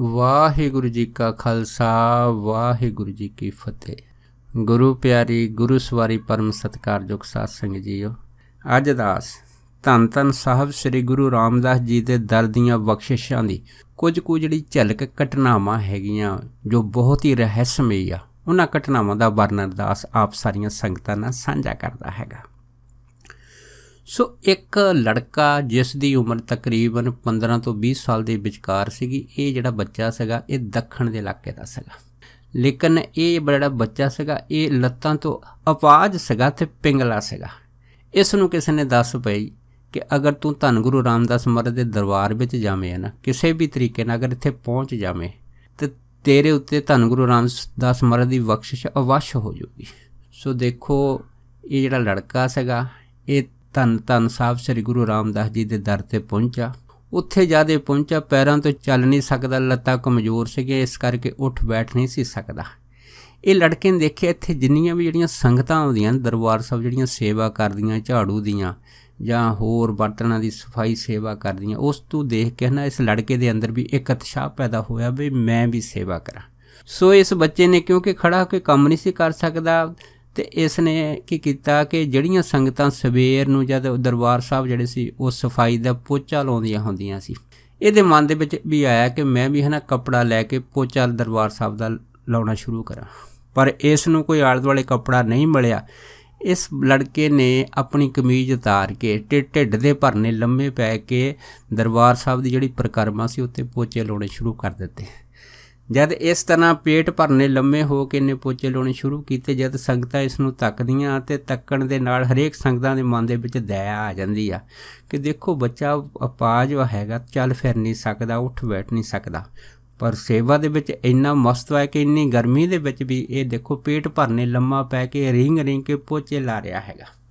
ਵਾਹਿਗੁਰੂ ਜੀ ਕਾ ਖਾਲਸਾ ਵਾਹਿਗੁਰੂ ਜੀ ਕੀ ਫਤਿਹ ਗੁਰੂ ਪਿਆਰੀ ਗੁਰੂ ਸਵਾਰੀ ਪਰਮ ਸਤਕਾਰਯੋਗ ਸਾਧ ਸੰਗ ਜੀਓ ਅੱਜ ਦਾਸ ਧੰਨ ਧੰਨ ਸਾਹਿਬ ਸ੍ਰੀ ਗੁਰੂ ਰਾਮਦਾਸ ਜੀ ਦੇ ਦਰ ਦੀਆਂ ਬਖਸ਼ਿਸ਼ਾਂ ਦੀ ਕੁਝ ਕੁ ਜਿਹੜੀ ਝਲਕ ਘਟਨਾਵਾਂ ਹੈਗੀਆਂ ਜੋ ਬਹੁਤ ਹੀ ਰਹੱਸਮਈ ਆ ਉਹਨਾਂ ਘਟਨਾਵਾਂ ਦਾ ਵਰਣਨ ਦਾਸ ਆਪ ਸਾਰੀਆਂ ਸੰਗਤਾਂ ਨਾਲ ਸਾਂਝਾ ਕਰਦਾ ਹੈਗਾ ਸੋ ਇੱਕ ਲੜਕਾ ਜਿਸ ਦੀ ਉਮਰ ਤਕਰੀਬਨ 15 ਤੋਂ 20 ਸਾਲ ਦੇ ਵਿਚਕਾਰ ਸੀਗੀ ਇਹ ਜਿਹੜਾ ਬੱਚਾ ਸੀਗਾ ਇਹ ਦੱਖਣ ਦੇ ਇਲਾਕੇ ਦਾ ਸੀਗਾ ਲੇਕਿਨ ਇਹ ਬੜਾ ਬੱਚਾ ਸੀਗਾ ਇਹ ਲੱਤਾਂ ਤੋਂ ਆਵਾਜ਼ ਸੀਗਾ ਤੇ ਪਿੰਗਲਾ ਸੀਗਾ ਇਸ ਨੂੰ ਕਿਸੇ ਨੇ ਦੱਸ ਪਈ ਕਿ ਅਗਰ ਤੂੰ ਧੰਨ ਗੁਰੂ ਰਾਮਦਾਸ ਮਹਾਰਾਜ ਦੇ ਦਰਬਾਰ ਵਿੱਚ ਜਾਵੇਂ ਨਾ ਕਿਸੇ ਵੀ ਤਰੀਕੇ ਨਾਲ ਅਗਰ ਇੱਥੇ ਪਹੁੰਚ ਜਾਵੇਂ ਤੇ ਤੇਰੇ ਉੱਤੇ ਧੰਨ ਗੁਰੂ ਰਾਮਦਾਸ ਮਹਾਰਾਜ ਦੀ ਬਖਸ਼ਿਸ਼ ਅਵਸ਼ ਹੋ ਜੂਗੀ ਸੋ ਦੇਖੋ ਇਹ ਜਿਹੜਾ ਲੜਕਾ ਸੀਗਾ ਇਹ ਧੰਨ ਧੰਨ ਸਾਹਿਬ ਸ੍ਰੀ ਗੁਰੂ ਰਾਮਦਾਸ ਜੀ ਦੇ ਦਰ ਤੇ ਪਹੁੰਚਾ ਉੱਥੇ ਜਾਦੇ ਪਹੁੰਚਾ ਪੈਰਾਂ ਤੋਂ ਚੱਲ ਨਹੀਂ ਸਕਦਾ ਲੱਤਾਂ ਕਮਜ਼ੋਰ ਸੀਗੇ ਇਸ ਕਰਕੇ ਉੱਠ ਬੈਠ ਨਹੀਂ ਸੀ ਸਕਦਾ ਇਹ ਲੜਕੇ ਨੇ ਦੇਖਿਆ ਇੱਥੇ ਜਿੰਨੀਆਂ ਵੀ ਜਿਹੜੀਆਂ ਸੰਗਤਾਂ ਆਉਂਦੀਆਂ ਨੇ ਦਰਬਾਰ ਸਾਹਿਬ ਜਿਹੜੀਆਂ ਸੇਵਾ ਕਰਦੀਆਂ ਝਾੜੂ ਦੀਆਂ ਜਾਂ ਹੋਰ ਬਰਤਨਾਂ ਦੀ ਸਫਾਈ ਸੇਵਾ ਕਰਦੀਆਂ ਉਸ ਤੋਂ ਦੇਖ ਕੇ ਨਾ ਇਸ ਲੜਕੇ ਦੇ ਅੰਦਰ ਵੀ ਇੱਕ ਉਤਸ਼ਾਹ ਪੈਦਾ ਹੋਇਆ ਵੀ ਮੈਂ ਵੀ ਸੇਵਾ ਕਰਾਂ ਸੋ ਇਸ ਬੱਚੇ ਨੇ ਕਿਉਂਕਿ ਖੜਾ ਹੋ ਕੇ ਕੰਮ ਨਹੀਂ ਸੀ ਕਰ ਸਕਦਾ ਤੇ ਇਸ ਨੇ ਕੀ ਕੀਤਾ ਕਿ ਜਿਹੜੀਆਂ ਸੰਗਤਾਂ ਸਵੇਰ ਨੂੰ ਜਦ ਦਰਬਾਰ ਸਾਹਿਬ ਜਿਹੜੇ ਸੀ ਉਹ ਸਫਾਈ ਦਾ ਪੋਚਾ ਲਾਉਂਦੀਆਂ ਹੁੰਦੀਆਂ ਸੀ ਇਹਦੇ ਮਨ ਦੇ ਵਿੱਚ ਵੀ ਆਇਆ ਕਿ ਮੈਂ ਵੀ ਹਨਾ ਕੱਪੜਾ ਲੈ ਕੇ ਪੋਚਾ ਦਰਬਾਰ ਸਾਹਿਬ ਦਾ ਲਾਉਣਾ ਸ਼ੁਰੂ ਕਰਾਂ ਪਰ ਇਸ ਨੂੰ ਕੋਈ ਆਲਦ ਵਾਲੇ ਕੱਪੜਾ ਨਹੀਂ ਮਿਲਿਆ ਇਸ ਲੜਕੇ ਨੇ ਆਪਣੀ ਕਮੀਜ਼ ਉਤਾਰ ਕੇ ਢਿੱਡ ਦੇ ਭਰਨੇ ਲੰਮੇ ਪੈ ਕੇ ਦਰਬਾਰ ਸਾਹਿਬ ਦੀ ਜਿਹੜੀ ਪ੍ਰਕਰਮਾ ਸੀ ਉੱਤੇ ਪੋਚੇ ਲਾਉਣੇ ਸ਼ੁਰੂ ਕਰ ਦਿੱਤੇ ਜਦ ਇਸ ਤਰ੍ਹਾਂ ਪੇਟ ਭਰਨੇ ਲੰਮੇ ਹੋ ਕੇ ਨੇ ਪੋਚੇ ਲਾਉਣੇ ਸ਼ੁਰੂ ਕੀਤੇ ਜਦ ਸੰਗਤਾਂ ਇਸ ਨੂੰ ਤੱਕਦੀਆਂ ਤੇ ਤੱਕਣ ਦੇ ਨਾਲ ਹਰੇਕ ਸੰਗਤਾਂ ਦੇ ਮਨ ਦੇ ਵਿੱਚ ਦਇਆ ਆ ਜਾਂਦੀ ਆ ਕਿ ਦੇਖੋ ਬੱਚਾ ਆਪਾਜ ਹੈਗਾ ਚੱਲ ਫਿਰ ਨਹੀਂ ਸਕਦਾ ਉੱਠ ਬੈਠ ਨਹੀਂ ਸਕਦਾ ਪਰ ਸੇਵਾ ਦੇ ਵਿੱਚ ਇੰਨਾ ਮਸਤ ਹੈ ਕਿ ਇੰਨੀ ਗਰਮੀ ਦੇ ਵਿੱਚ ਵੀ ਇਹ ਦੇਖੋ ਪੇਟ ਭਰਨੇ ਲੰਮਾ ਪੈ ਕੇ ਰਿੰਗ ਰਿੰਗ ਕੇ ਪੋਚੇ ਲਾ ਰਿਹਾ ਹੈਗਾ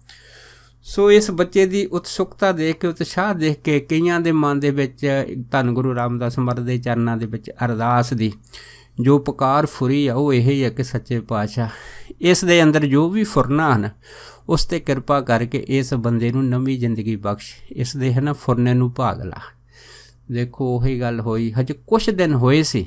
ਸੋ ਇਸ ਬੱਚੇ ਦੀ ਉਤਸੁਕਤਾ ਦੇਖ ਕੇ ਉਤਸ਼ਾਹ ਦੇਖ ਕੇ ਕਈਆਂ ਦੇ ਮਨ ਦੇ ਵਿੱਚ ਧੰਨ ਗੁਰੂ ਰਾਮਦਾਸ ਮਰ ਦੇ ਚਰਨਾਂ ਦੇ ਵਿੱਚ ਅਰਦਾਸ ਦੀ ਜੋ ਪੁਕਾਰ ਫੁਰੀ ਆ ਉਹ ਇਹ ਹੀ ਆ ਕਿ ਸੱਚੇ ਪਾਤਸ਼ਾਹ ਇਸ ਦੇ ਅੰਦਰ ਜੋ ਵੀ ਫੁਰਨਾ ਹਨ ਉਸ ਤੇ ਕਿਰਪਾ ਕਰਕੇ ਇਸ ਬੰਦੇ ਨੂੰ ਨਵੀਂ ਜ਼ਿੰਦਗੀ ਬਖਸ਼ ਇਸ ਦੇ ਹਨ ਫੁਰਨੇ ਨੂੰ ਭਾਗ ਲਾ ਦੇਖੋ ਉਹੀ ਗੱਲ ਹੋਈ ਹਜੇ ਕੁਝ ਦਿਨ ਹੋਏ ਸੀ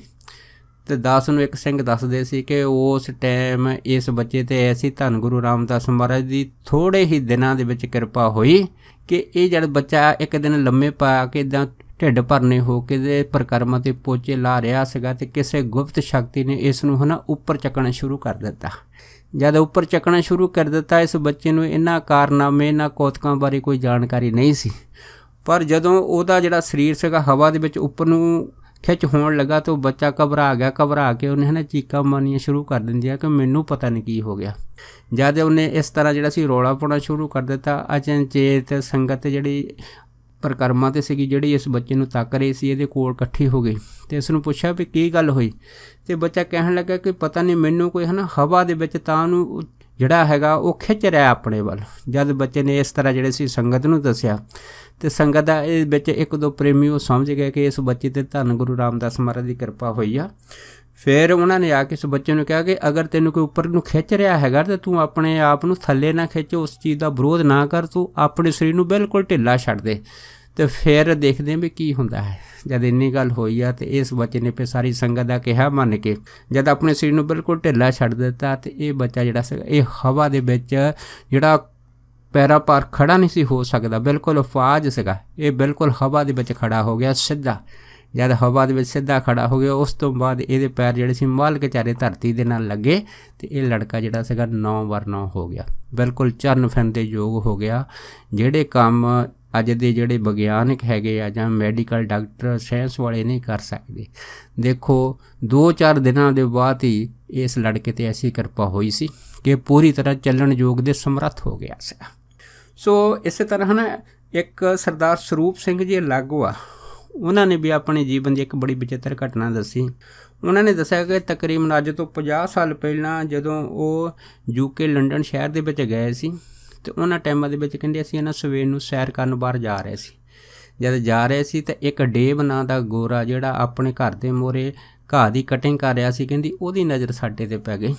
ਤੇ ਦਾਸ ਨੂੰ ਇੱਕ ਸਿੰਘ ਦੱਸਦੇ ਸੀ ਕਿ ਉਸ ਟਾਈਮ ਇਸ ਬੱਚੇ ਤੇ ਐਸੀ ਧੰਨ ਗੁਰੂ ਰਾਮਦਾਸ ਮਹਾਰਾਜ ਦੀ ਥੋੜੇ ਹੀ ਦਿਨਾਂ ਦੇ ਵਿੱਚ ਕਿਰਪਾ ਹੋਈ ਕਿ ਇਹ ਜਿਹੜਾ ਬੱਚਾ ਇੱਕ ਦਿਨ ਲੰਮੇ ਪਾ ਕੇ ਇਦਾਂ ਢਿੱਡ ਭਰਨੇ ਹੋ ਕੇ ਦੇ ਪ੍ਰਕਰਮਾਂ ਤੇ ਪੋਚੇ ਲਾ ਰਿਹਾ ਸੀਗਾ ਤੇ ਕਿਸੇ ਗੁਪਤ ਸ਼ਕਤੀ ਨੇ ਇਸ ਨੂੰ ਹਨਾ ਉੱਪਰ ਚੱਕਣਾ ਸ਼ੁਰੂ ਕਰ ਦਿੱਤਾ ਜਦ ਉੱਪਰ ਚੱਕਣਾ ਸ਼ੁਰੂ ਕਰ ਦਿੱਤਾ ਇਸ ਬੱਚੇ ਨੂੰ ਇਹਨਾਂ ਕਾਰਨਾਮੇ ਇਹਨਾਂ ਕੋਤਕਾਂ ਬਾਰੇ ਕੋਈ ਜਾਣਕਾਰੀ ਨਹੀਂ ਸੀ ਪਰ ਜਦੋਂ ਉਹਦਾ ਜਿਹੜਾ ਸਰੀਰ ਸੀਗਾ ਹਵਾ ਦੇ ਵਿੱਚ ਉੱਪਰ ਨੂੰ ਖਿੱਚ ਹੋਣ ਲੱਗਾ ਤਾਂ ਬੱਚਾ ਘਬਰਾ ਗਿਆ ਘਬਰਾ ਕੇ ਉਹਨੇ ਹਨਾ ਚੀਕਾਂ ਮਾਰਨੀਆਂ ਸ਼ੁਰੂ ਕਰ ਦਿੰਦੀਆਂ ਕਿ ਮੈਨੂੰ ਪਤਾ ਨਹੀਂ ਕੀ ਹੋ ਗਿਆ ਜਦ ਉਹਨੇ ਇਸ ਤਰ੍ਹਾਂ ਜਿਹੜਾ ਸੀ ਰੋਲਾ ਪਾਉਣਾ ਸ਼ੁਰੂ ਕਰ ਦਿੱਤਾ ਅਚਨਚੇਤ ਸੰਗਤ ਜਿਹੜੀ ਪਰਕਰਮਾ ਤੇ ਸੀਗੀ ਜਿਹੜੀ ਇਸ ਬੱਚੇ ਨੂੰ ਤੱਕ ਰਹੀ ਸੀ ਇਹਦੇ ਕੋਲ ਇਕੱਠੀ ਹੋ ਗਈ ਤੇ ਇਸ ਨੂੰ ਪੁੱਛਿਆ ਵੀ ਕੀ ਗੱਲ ਹੋਈ ਤੇ ਬੱਚਾ ਕਹਿਣ ਲੱਗਾ ਕਿ ਪਤਾ ਨਹੀਂ ਮੈਨੂੰ ਕੋਈ ਹਨਾ ਹਵਾ ਦੇ ਵਿੱਚ ਤਾਂ ਉਹਨੂੰ ਜਿਹੜਾ ਹੈਗਾ ਉਹ ਖਿੱਚ ਰਿਹਾ ਆਪਣੇ ਵੱਲ ਜਦ ਬੱਚੇ ਨੇ ਇਸ ਤਰ੍ਹਾਂ ਜਿਹੜੇ ਸੀ ਸੰਗਤ ਨੂੰ ਦੱਸਿਆ ਤੇ ਸੰਗਤ ਦਾ ਇਹ ਵਿੱਚ ਇੱਕ ਦੋ ਪ੍ਰੇਮੀ ਉਹ ਸਮਝ ਗਏ ਕਿ ਇਸ ਬੱਚੇ ਤੇ ਧੰਨ ਗੁਰੂ ਰਾਮਦਾਸ ਮਹਾਰਾਜ ਦੀ ਕਿਰਪਾ ਹੋਈ ਆ ਫਿਰ ਉਹਨਾਂ ਨੇ ਆ ਕੇ ਇਸ ਬੱਚੇ ਨੂੰ ਕਿਹਾ ਕਿ ਅਗਰ ਤੈਨੂੰ ਕੋਈ ਉੱਪਰ ਨੂੰ ਖਿੱਚ ਰਿਹਾ ਹੈਗਾ ਤੇ ਤੂੰ ਆਪਣੇ ਆਪ ਨੂੰ ਥੱਲੇ ਨਾ ਖਿੱਚ ਉਸ ਚੀਜ਼ ਦਾ ਵਿਰੋਧ ਨਾ ਕਰ ਤੂੰ ਆਪਣੇ ਸਰੀਰ ਨੂੰ ਬਿਲਕੁਲ ਢਿੱਲਾ ਛੱਡ ਦੇ ਤੇ ਫਿਰ ਦੇਖਦੇ ਹਾਂ ਵੀ ਕੀ ਹੁੰਦਾ ਹੈ ਜਦ ਇੰਨੀ ਗੱਲ ਹੋਈ ਆ ਤੇ ਇਸ ਬੱਚੇ ਨੇ ਫੇ ਸਾਰੀ ਸੰਗਤ ਦਾ ਕਿਹਾ ਮੰਨ ਕੇ ਜਦ ਆਪਣੇ ਸਰੀਰ ਨੂੰ ਬਿਲਕੁਲ ਢਿੱਲਾ ਛੱਡ ਦਿੱਤਾ ਤੇ ਇਹ ਬੱਚਾ ਜਿਹੜਾ ਸੀ ਇਹ ਹਵਾ ਦੇ ਵਿੱਚ ਜਿਹੜਾ ਪੈਰਾ ਪਰ ਖੜਾ ਨਹੀਂ ਸੀ ਹੋ ਸਕਦਾ ਬਿਲਕੁਲ ਫਾਜ ਸੀਗਾ ਇਹ ਬਿਲਕੁਲ ਹਵਾ ਦੇ ਵਿੱਚ ਖੜਾ ਹੋ ਗਿਆ ਸਿੱਧਾ ਜਦ ਹਵਾ ਦੇ ਵਿੱਚ ਸਿੱਧਾ ਖੜਾ ਹੋ ਗਿਆ ਉਸ ਤੋਂ ਬਾਅਦ ਇਹਦੇ ਪੈਰ ਜਿਹੜੇ ਸੀ ਮਾਲ ਕਚਾਰੇ ਧਰਤੀ ਦੇ ਨਾਲ ਲੱਗੇ ਤੇ ਇਹ ਲੜਕਾ ਜਿਹੜਾ ਸੀਗਾ ਨੌ ਵਾਰ ਹੋ ਗਿਆ ਬਿਲਕੁਲ ਚਰਨ ਫਿਰਨ ਦੇ ਯੋਗ ਹੋ ਗਿਆ ਜਿਹੜੇ ਕੰਮ ਅੱਜ ਦੇ ਜਿਹੜੇ ਵਿਗਿਆਨਿਕ ਹੈਗੇ ਆ ਜਾਂ ਮੈਡੀਕਲ ਡਾਕਟਰ ਸਾਇੰਸ ਵਾਲੇ ਨਹੀਂ ਕਰ ਸਕਦੇ ਦੇਖੋ 2-4 ਦਿਨਾਂ ਦੇ ਬਾਅਦ ਹੀ ਇਸ ਲੜਕੇ ਤੇ ਐਸੀ ਕਿਰਪਾ ਹੋਈ ਸੀ ਕਿ ਪੂਰੀ ਤਰ੍ਹਾਂ ਚੱਲਣ ਯੋਗ ਦੇ ਸਮਰੱਥ ਹੋ ਗਿਆ ਸੀ ਸੋ ਇਸੇ ਤਰ੍ਹਾਂ ਨਾ ਇੱਕ ਸਰਦਾਰ ਸਰੂਪ ਸਿੰਘ ਜੀ ਲੱਗਵਾ ਉਹਨਾਂ ਨੇ ਵੀ ਆਪਣੇ ਜੀਵਨ ਦੀ ਇੱਕ ਬੜੀ ਵਿਚਿਤਰ ਘਟਨਾ ਦੱਸੀ ਉਹਨਾਂ ਨੇ ਦੱਸਿਆ ਕਿ ਤਕਰੀਬਨ ਅੱਜ ਤੋਂ 50 ਸਾਲ ਪਹਿਲਾਂ ਜਦੋਂ ਉਹ ਯੂਕੇ ਲੰਡਨ ਸ਼ਹਿਰ ਦੇ ਵਿੱਚ ਗਏ ਸੀ ਤੇ ਉਹਨਾਂ ਟਾਈਮਾਂ ਦੇ ਵਿੱਚ ਕਹਿੰਦੇ ਅਸੀਂ ਇਹਨਾਂ ਸਵੇਰ ਨੂੰ ਸੈਰ ਕਰਨ ਬਾਹਰ ਜਾ ਰਹੇ ਸੀ ਜਦ ਜਾ ਰਹੇ ਸੀ ਤਾਂ ਇੱਕ ਡੇਬ ਨਾਂ ਦਾ ਗੋਰਾ ਜਿਹੜਾ ਆਪਣੇ ਘਰ ਦੇ ਮੋਰੇ ਘਾਹ ਦੀ ਕਟਿੰਗ ਕਰ ਰਿਹਾ ਸੀ ਕਹਿੰਦੀ ਉਹਦੀ ਨਜ਼ਰ ਸਾਡੇ ਤੇ ਪੈ ਗਈ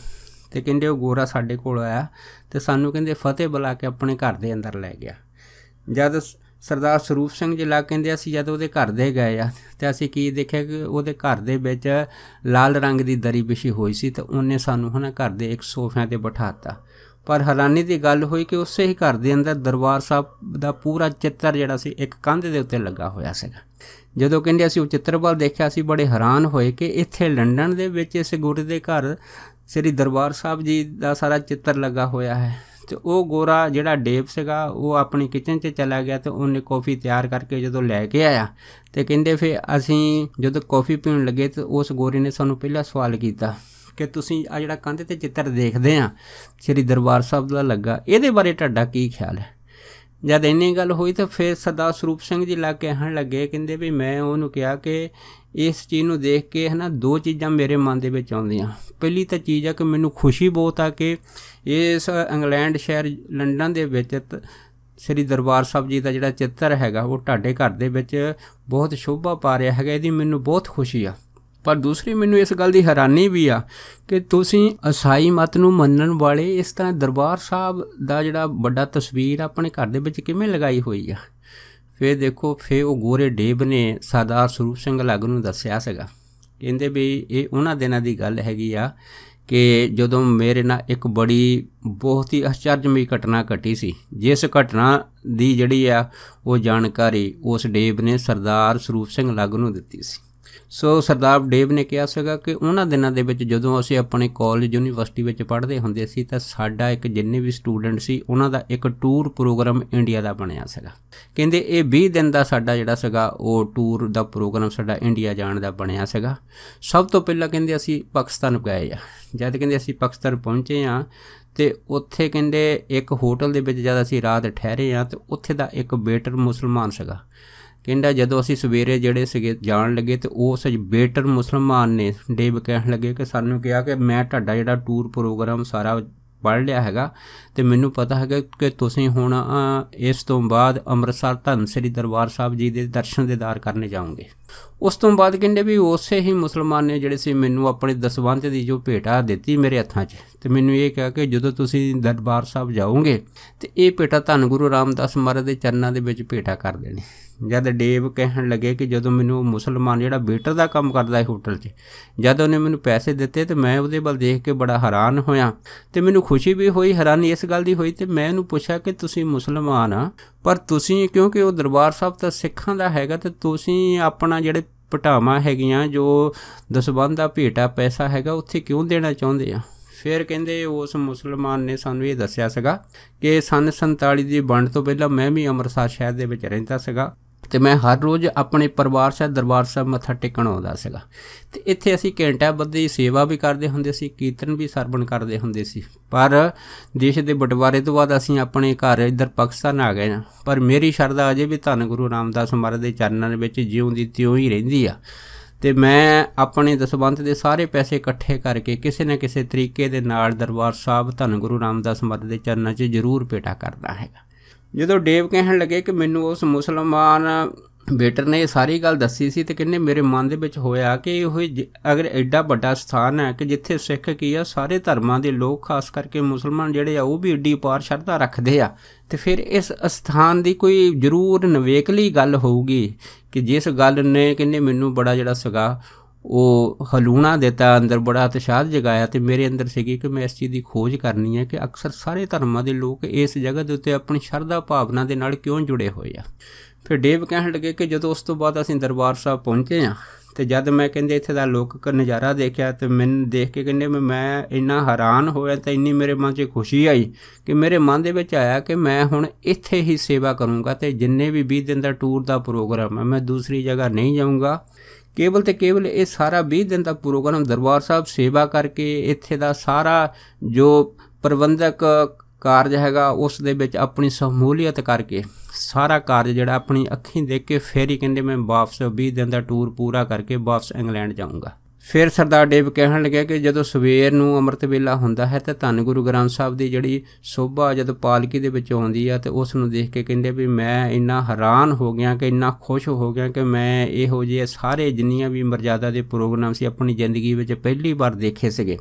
ਤੇ ਕਹਿੰਦੇ ਉਹ ਗੋਰਾ ਸਾਡੇ ਕੋਲ ਆਇਆ ਤੇ ਸਾਨੂੰ ਕਹਿੰਦੇ ਫਤਿਹ ਬੁਲਾ ਕੇ ਆਪਣੇ ਘਰ ਦੇ ਅੰਦਰ ਲੈ ਗਿਆ ਜਦ ਸਰਦਾਰ ਸਰੂਪ ਸਿੰਘ ਜੀ ਲਾ ਕਹਿੰਦੇ ਅਸੀਂ ਜਦ ਉਹਦੇ ਘਰ ਦੇ ਗਏ ਆ ਤੇ ਅਸੀਂ ਕੀ ਦੇਖਿਆ ਕਿ ਉਹਦੇ ਘਰ ਦੇ ਵਿੱਚ ਲਾਲ ਰੰਗ ਦੀ ਦਰੀ ਵਿਛੀ ਹੋਈ ਸੀ ਤੇ ਉਹਨੇ ਸਾਨੂੰ ਹਨਾ ਘਰ ਦੇ ਇੱਕ ਸੋਫਿਆਂ ਤੇ ਬਿਠਾਤਾ ਪਰ ਹੈਰਾਨੀ ਦੀ ਗੱਲ ਹੋਈ ਕਿ ਉਸੇ ਹੀ ਘਰ ਦੇ ਅੰਦਰ ਦਰਬਾਰ ਸਾਹਿਬ ਦਾ ਪੂਰਾ ਚਿੱਤਰ ਜਿਹੜਾ ਸੀ ਇੱਕ ਕੰਧ ਦੇ ਉੱਤੇ ਲੱਗਾ ਹੋਇਆ ਸੀਗਾ ਜਦੋਂ ਕਹਿੰਦੇ ਅਸੀਂ ਉਹ ਚਿੱਤਰ ਵੱਲ ਦੇਖਿਆ ਅਸੀਂ ਬੜੇ ਹੈਰਾਨ ਹੋਏ ਕਿ ਇੱਥੇ ਲੰਡਨ ਦੇ ਵਿੱਚ ਇਸ ਗੁਰੂ ਦੇ ਘਰ ਸ੍ਰੀ ਦਰਬਾਰ ਸਾਹਿਬ ਜੀ ਦਾ ਸਾਰਾ ਚਿੱਤਰ ਲੱਗਾ ਹੋਇਆ ਹੈ ਤੇ ਉਹ ਗੋਰਾ ਜਿਹੜਾ ਡੇਵ ਸੀਗਾ ਉਹ ਆਪਣੀ ਕਿਚਨ 'ਚ ਚਲਾ ਗਿਆ ਤੇ ਉਹਨੇ ਕਾਫੀ ਤਿਆਰ ਕਰਕੇ ਜਦੋਂ ਲੈ ਕੇ ਆਇਆ ਤੇ ਕਹਿੰਦੇ ਫੇ ਅਸੀਂ ਜਦੋਂ ਕਾਫੀ ਪੀਣ ਲੱਗੇ ਤੇ ਉਸ ਗੋਰੀ ਨੇ ਸਾਨੂੰ ਪਹਿਲਾ ਸਵਾਲ ਕੀਤਾ ਕਿ ਤੁਸੀਂ ਆ ਜਿਹੜਾ ਕੰਧ ਤੇ ਚਿੱਤਰ ਦੇਖਦੇ ਆ ਸ੍ਰੀ ਦਰਬਾਰ ਸਾਹਿਬ ਦਾ ਲੱਗਾ ਇਹਦੇ ਬਾਰੇ ਤੁਹਾਡਾ ਕੀ ਖਿਆਲ ਹੈ ਜਦ ਇੰਨੀ ਗੱਲ ਹੋਈ ਤਾਂ ਫਿਰ ਸਰਦਾਰ ਸਰੂਪ ਸਿੰਘ ਜੀ ਲਾ ਕੇ ਹਣ ਲੱਗੇ ਕਹਿੰਦੇ ਵੀ ਮੈਂ ਉਹਨੂੰ ਕਿਹਾ ਕਿ ਇਸ ਚੀਜ਼ ਨੂੰ ਦੇਖ ਕੇ ਹਨਾ ਦੋ ਚੀਜ਼ਾਂ ਮੇਰੇ ਮਨ ਦੇ ਵਿੱਚ ਆਉਂਦੀਆਂ ਪਹਿਲੀ ਤਾਂ ਚੀਜ਼ ਆ ਕਿ ਮੈਨੂੰ ਖੁਸ਼ੀ ਬਹੁਤ ਆ ਕਿ ਇਸ ਇੰਗਲੈਂਡ ਸ਼ਹਿਰ ਲੰਡਨ ਦੇ ਵਿੱਚ ਸ੍ਰੀ ਦਰਬਾਰ ਸਾਹਿਬ ਜੀ ਦਾ ਜਿਹੜਾ ਚਿੱਤਰ ਹੈਗਾ ਉਹ ਤੁਹਾਡੇ ਘਰ ਦੇ ਵਿੱਚ ਬਹੁਤ ਸ਼ੋਭਾ ਪਾ ਰਿਹਾ ਹੈਗਾ ਇਹਦੀ ਮੈਨੂੰ ਬਹੁਤ ਖੁਸ਼ੀ ਆ ਪਰ ਦੂਸਰੀ ਮੈਨੂੰ ਇਸ ਗੱਲ ਦੀ ਹੈਰਾਨੀ ਵੀ ਆ ਕਿ ਤੁਸੀਂ ਅਸਾਈ ਮਤ ਨੂੰ ਮੰਨਣ ਵਾਲੇ ਇਸ ਤਰ੍ਹਾਂ ਦਰਬਾਰ ਸਾਹਿਬ ਦਾ ਜਿਹੜਾ ਵੱਡਾ ਤਸਵੀਰ ਆਪਣੇ ਘਰ ਦੇ ਵਿੱਚ ਕਿਵੇਂ ਲਗਾਈ ਹੋਈ ਆ ਫੇ ਦੇਖੋ ਫੇ ਉਹ ਗੋਰੇ ਡੇਬ ਨੇ ਸਰਦਾਰ ਸਰੂਪ ਸਿੰਘ ਲੱਗ ਨੂੰ ਦੱਸਿਆ ਸੀਗਾ ਕਹਿੰਦੇ ਵੀ ਇਹ ਉਹਨਾਂ ਦਿਨਾਂ ਦੀ ਗੱਲ ਹੈਗੀ ਆ ਕਿ ਜਦੋਂ ਮੇਰੇ ਨਾਲ ਇੱਕ ਬੜੀ ਬਹੁਤ ਹੀ ਅਚਰਜਮਈ ਘਟਨਾ ਘਟੀ ਸੀ ਜਿਸ ਘਟਨਾ ਦੀ ਜਿਹੜੀ ਆ ਉਹ ਜਾਣਕਾਰੀ ਉਸ ਡੇਬ ਨੇ ਸਰਦਾਰ ਸਰੂਪ ਸਿੰਘ ਲੱਗ ਨੂੰ ਦਿੱਤੀ ਸੀ ਸੋ ਸਰਦਾਰ ਡੇਵ ਨੇ ਕਿਹਾ ਸੀਗਾ ਕਿ ਉਹਨਾਂ ਦਿਨਾਂ ਦੇ ਵਿੱਚ ਜਦੋਂ ਅਸੀਂ ਆਪਣੇ ਕਾਲਜ ਯੂਨੀਵਰਸਿਟੀ ਵਿੱਚ ਪੜ੍ਹਦੇ ਹੁੰਦੇ ਸੀ ਤਾਂ ਸਾਡਾ ਇੱਕ ਜਿੰਨੇ ਵੀ ਸਟੂਡੈਂਟ ਸੀ ਉਹਨਾਂ ਦਾ ਇੱਕ ਟੂਰ ਪ੍ਰੋਗਰਾਮ ਇੰਡੀਆ ਦਾ ਬਣਿਆ ਸੀਗਾ ਕਹਿੰਦੇ ਇਹ 20 ਦਿਨ ਦਾ ਸਾਡਾ ਜਿਹੜਾ ਸੀਗਾ ਉਹ ਟੂਰ ਦਾ ਪ੍ਰੋਗਰਾਮ ਸਾਡਾ ਇੰਡੀਆ ਜਾਣ ਦਾ ਬਣਿਆ ਸੀਗਾ ਸਭ ਤੋਂ ਪਹਿਲਾਂ ਕਹਿੰਦੇ ਅਸੀਂ ਪਾਕਿਸਤਾਨ ਗਏ ਆ ਜਦ ਕਹਿੰਦੇ ਅਸੀਂ ਪਾਕਿਸਤਾਨ ਪਹੁੰਚੇ ਆ ਤੇ ਉੱਥੇ ਕਹਿੰਦੇ ਇੱਕ ਹੋਟਲ ਦੇ ਵਿੱਚ ਜਦ ਅਸੀਂ ਰਾਤ ਠਹਿਰੇ ਆ ਤੇ ਉੱਥੇ ਦਾ ਇੱਕ ਵੇਟਰ ਮੁਸਲਮਾਨ ਸੀਗਾ ਕਹਿੰਦਾ ਜਦੋਂ ਅਸੀਂ ਸਵੇਰੇ ਜਿਹੜੇ ਸੀਗੇ ਜਾਣ ਲੱਗੇ ਤੇ ਉਸ ਬੇਟਰ ਮੁਸਲਮਾਨ ਨੇ ਡੇਬ ਕਹਿਣ ਲੱਗੇ ਕਿ ਸਾਨੂੰ ਕਿਹਾ ਕਿ ਮੈਂ ਤੁਹਾਡਾ ਜਿਹੜਾ ਟੂਰ ਪ੍ਰੋਗਰਾਮ ਸਾਰਾ ਪੜ ਲਿਆ ਹੈਗਾ ਤੇ ਮੈਨੂੰ ਪਤਾ ਹੈਗਾ ਕਿ ਤੁਸੀਂ ਹੁਣ ਇਸ ਤੋਂ ਬਾਅਦ ਅੰਮ੍ਰਿਤਸਰ ਧੰਨ ਸ੍ਰੀ ਦਰਬਾਰ ਸਾਹਿਬ ਜੀ ਦੇ ਦਰਸ਼ਨ ਦੇਦਾਰ ਕਰਨੇ ਜਾਓਗੇ ਉਸ ਤੋਂ ਬਾਅਦ ਕਹਿੰਦੇ ਵੀ ਉਸੇ ਹੀ ਮੁਸਲਮਾਨ ਨੇ ਜਿਹੜੇ ਸੀ ਮੈਨੂੰ ਆਪਣੇ ਦਸਵੰਧ ਦੀ ਜੋ ਭੇਟਾ ਦਿੱਤੀ ਮੇਰੇ ਹੱਥਾਂ 'ਚ ਤੇ ਮੈਨੂੰ ਇਹ ਕਿਹਾ ਕਿ ਜਦੋਂ ਤੁਸੀਂ ਦਰਬਾਰ ਸਾਹਿਬ ਜਾਓਗੇ ਤੇ ਇਹ ਭੇਟਾ ਧੰਨ ਗੁਰੂ ਰਾਮਦਾਸ ਮਹਾਰਾਜ ਦੇ ਚਰਨਾਂ ਦੇ ਵਿੱਚ ਭੇਟਾ ਕਰ ਦੇਣੀ ਜਦ ਡੇਵ ਕਹਿਣ ਲੱਗੇ ਕਿ ਜਦੋਂ ਮੈਨੂੰ ਉਹ ਮੁਸਲਮਾਨ ਜਿਹੜਾ ਵੇਟਰ ਦਾ ਕੰਮ ਕਰਦਾ ਹੈ ਹੋਟਲ 'ਚ ਜਦ ਉਹਨੇ ਮੈਨੂੰ ਪੈਸੇ ਦਿੱਤੇ ਤੇ ਮੈਂ ਉਹਦੇ ਵੱਲ ਦੇਖ ਕੇ ਬੜਾ ਹੈਰਾਨ ਹੋਇਆ ਤੇ ਮੈਨੂੰ ਖੁਸ਼ੀ ਵੀ ਹੋਈ ਹੈਰਾਨੀ ਇਸ ਗੱਲ ਦੀ ਹੋਈ ਤੇ ਮੈਂ ਉਹਨੂੰ ਪੁੱਛਿਆ ਕਿ ਤੁਸੀਂ ਮੁਸਲਮਾਨ ਆ ਪਰ ਤੁਸੀਂ ਕਿਉਂਕਿ ਉਹ ਦਰਬਾਰ ਸਾਹਿਬ ਤਾਂ ਸਿੱਖਾਂ ਦਾ ਹੈਗਾ ਤੇ ਤੁਸੀਂ ਆਪਣਾ ਜਿਹੜੇ ਪਟਾਵਾ ਹੈਗੀਆਂ ਜੋ ਦਸਬੰਦ ਦਾ ਭੇਟਾ ਪੈਸਾ ਹੈਗਾ ਉੱਥੇ ਕਿਉਂ ਦੇਣਾ ਚਾਹੁੰਦੇ ਆ ਫਿਰ ਕਹਿੰਦੇ ਉਸ ਮੁਸਲਮਾਨ ਨੇ ਸਾਨੂੰ ਇਹ ਦੱਸਿਆ ਸੀਗਾ ਕਿ ਸਨ 47 ਦੀ ਵੰਡ ਤੋਂ ਪਹਿਲਾਂ ਮੈਂ ਵੀ ਅੰਮ੍ਰਿਤਸਰ ਸ਼ਹਿਰ ਦੇ ਵਿੱਚ ਰਹਿੰਦਾ ਸੀਗਾ ਤੇ ਮੈਂ ਹਰ ਰੋਜ਼ ਆਪਣੇ ਪਰਿਵਾਰ ਸਾਹਿਬ ਦਰਬਾਰ ਸਾਹਿਬ ਮੱਥਾ ਟੇਕਣ ਆਉਂਦਾ ਸੀਗਾ ਤੇ ਇੱਥੇ ਅਸੀਂ ਘੰਟਾ ਬੱਧੀ ਸੇਵਾ ਵੀ ਕਰਦੇ ਹੁੰਦੇ ਸੀ ਕੀਰਤਨ ਵੀ ਸਰਵਣ ਕਰਦੇ ਹੁੰਦੇ ਸੀ ਪਰ ਦੇਸ਼ ਦੇ ਬਟਵਾਰੇ ਤੋਂ ਬਾਅਦ ਅਸੀਂ ਆਪਣੇ ਘਰ ਇੱਧਰ ਪਾਕਿਸਤਾਨ ਆ ਗਏ ਪਰ ਮੇਰੀ ਸ਼ਰਧਾ ਅਜੇ ਵੀ ਧੰਨ ਗੁਰੂ ਰਾਮਦਾਸ ਮਹਾਰਾਜ ਦੇ ਚਰਨਾਂ ਦੇ ਵਿੱਚ ਜਿਉਂਦੀ ਤਿਉਂ ਹੀ ਰਹਿੰਦੀ ਆ ਤੇ ਮੈਂ ਆਪਣੇ ਦਸਵੰਤ ਦੇ ਸਾਰੇ ਪੈਸੇ ਇਕੱਠੇ ਕਰਕੇ ਕਿਸੇ ਨਾ ਕਿਸੇ ਤਰੀਕੇ ਦੇ ਨਾਲ ਦਰਬਾਰ ਸਾਹਿਬ ਧੰਨ ਗੁਰੂ ਰਾਮਦਾਸ ਮਹਾਰਾਜ ਦੇ ਚਰਨਾਂ 'ਚ ਜ਼ਰੂਰ ਪੇਟਾ ਕਰਦਾ ਹੈਗਾ ਜਦੋਂ ਡੇਵ ਕਹਿਣ ਲੱਗੇ ਕਿ ਮੈਨੂੰ ਉਸ ਮੁਸਲਮਾਨ ਵੇਟਰ ਨੇ ਇਹ ਸਾਰੀ ਗੱਲ ਦੱਸੀ ਸੀ ਤੇ ਕਿੰਨੇ ਮੇਰੇ ਮਨ ਦੇ ਵਿੱਚ ਹੋਇਆ ਕਿ ਉਹ ਅਗਰ ਐਡਾ ਵੱਡਾ ਸਥਾਨ ਹੈ ਕਿ ਜਿੱਥੇ ਸਿੱਖ ਕੀ ਆ ਸਾਰੇ ਧਰਮਾਂ ਦੇ ਲੋਕ ਖਾਸ ਕਰਕੇ ਮੁਸਲਮਾਨ ਜਿਹੜੇ ਆ ਉਹ ਵੀ ਐਡੀ ਪਾਰ ਸ਼ਰਧਾ ਰੱਖਦੇ ਆ ਤੇ ਫਿਰ ਇਸ ਸਥਾਨ ਦੀ ਕੋਈ ਜ਼ਰੂਰ ਨਵੇਕਲੀ ਗੱਲ ਹੋਊਗੀ ਕਿ ਜਿਸ ਗੱਲ ਨੇ ਕਿੰਨੇ ਮੈਨੂੰ ਬੜਾ ਜਿਹੜਾ ਸਗਾ ਉਹ ਹਲੂਣਾ ਦਿੱਤਾ ਅੰਦਰ ਬੜਾ ਤਸ਼ਾਦ ਜਗਾਇਆ ਤੇ ਮੇਰੇ ਅੰਦਰ ਸੀਗੀ ਕਿ ਮੈਂ ਇਸ ਚੀਜ਼ ਦੀ ਖੋਜ ਕਰਨੀ ਹੈ ਕਿ ਅਕਸਰ ਸਾਰੇ ਧਰਮਾਂ ਦੇ ਲੋਕ ਇਸ ਜਗ੍ਹਾ ਦੇ ਉੱਤੇ ਆਪਣੀ ਸ਼ਰਧਾ ਭਾਵਨਾ ਦੇ ਨਾਲ ਕਿਉਂ ਜੁੜੇ ਹੋਏ ਆ ਫਿਰ ਡੇਵ ਕਹਿਣ ਲੱਗੇ ਕਿ ਜਦੋਂ ਉਸ ਤੋਂ ਬਾਅਦ ਅਸੀਂ ਦਰਬਾਰ ਸਾਹਿਬ ਪਹੁੰਚੇ ਆ ਤੇ ਜਦ ਮੈਂ ਕਹਿੰਦੇ ਇੱਥੇ ਦਾ ਲੋਕ ਨਜ਼ਾਰਾ ਦੇਖਿਆ ਤੇ ਮੈਨੂੰ ਦੇਖ ਕੇ ਕਹਿੰਦੇ ਮੈਂ ਇੰਨਾ ਹੈਰਾਨ ਹੋਇਆ ਤੇ ਇੰਨੀ ਮੇਰੇ ਮਨ 'ਚ ਖੁਸ਼ੀ ਆਈ ਕਿ ਮੇਰੇ ਮਨ ਦੇ ਵਿੱਚ ਆਇਆ ਕਿ ਮੈਂ ਹੁਣ ਇੱਥੇ ਹੀ ਸੇਵਾ ਕਰੂੰਗਾ ਤੇ ਜਿੰਨੇ ਵੀ 20 ਦਿਨ ਦਾ ਟੂਰ ਦਾ ਪ੍ਰੋਗਰਾਮ ਹੈ ਮੈਂ ਦੂਸਰੀ ਜਗ੍ਹਾ ਨਹੀਂ ਜਾਊਂਗਾ ਕੇਵਲ ਤੇ ਕੇਵਲ ਇਹ ਸਾਰਾ 20 ਦਿਨ ਦਾ ਪ੍ਰੋਗਰਾਮ ਦਰਬਾਰ ਸਾਹਿਬ ਸੇਵਾ ਕਰਕੇ ਇੱਥੇ ਦਾ ਸਾਰਾ ਜੋ ਪ੍ਰਬੰਧਕ ਕਾਰਜ ਹੈਗਾ ਉਸ ਦੇ ਵਿੱਚ ਆਪਣੀ ਸਮੂਲੀਅਤ ਕਰਕੇ ਸਾਰਾ ਕਾਰਜ ਜਿਹੜਾ ਆਪਣੀ ਅੱਖੀਂ ਦੇਖ ਕੇ ਫੇਰ ਹੀ ਕਹਿੰਦੇ ਮੈਂ ਵਾਪਸ 20 ਦਿਨ ਦਾ ਟੂਰ ਪੂਰਾ ਕਰਕੇ ਵਾਪਸ ਇੰਗਲੈਂਡ ਜਾਊਂਗਾ ਫਿਰ ਸਰਦਾਰ ਡੇਵ ਕਹਿਣ ਲੱਗੇ ਕਿ ਜਦੋਂ ਸਵੇਰ ਨੂੰ ਅੰਮ੍ਰਿਤ ਵੇਲਾ ਹੁੰਦਾ ਹੈ ਤਾਂ ਧੰਨ ਗੁਰੂ ਗ੍ਰੰਥ ਸਾਹਿਬ ਦੀ ਜਿਹੜੀ ਸੋਭਾ ਜਦੋਂ ਪਾਲਕੀ ਦੇ ਵਿੱਚ ਆਉਂਦੀ ਆ ਤੇ ਉਸ ਨੂੰ ਦੇਖ ਕੇ ਕਹਿੰਦੇ ਵੀ ਮੈਂ ਇੰਨਾ ਹੈਰਾਨ ਹੋ ਗਿਆ ਕਿ ਇੰਨਾ ਖੁਸ਼ ਹੋ ਗਿਆ ਕਿ ਮੈਂ ਇਹੋ ਜਿਹੇ ਸਾਰੇ ਜਿੰਨੀਆਂ ਵੀ ਮਰਜ਼ਾਦਾ ਦੇ ਪ੍ਰੋਗਰਾਮ ਸੀ ਆਪਣੀ ਜ਼ਿੰਦਗੀ ਵਿੱਚ ਪਹਿਲੀ ਵਾਰ ਦੇਖੇ ਸੀਗੇ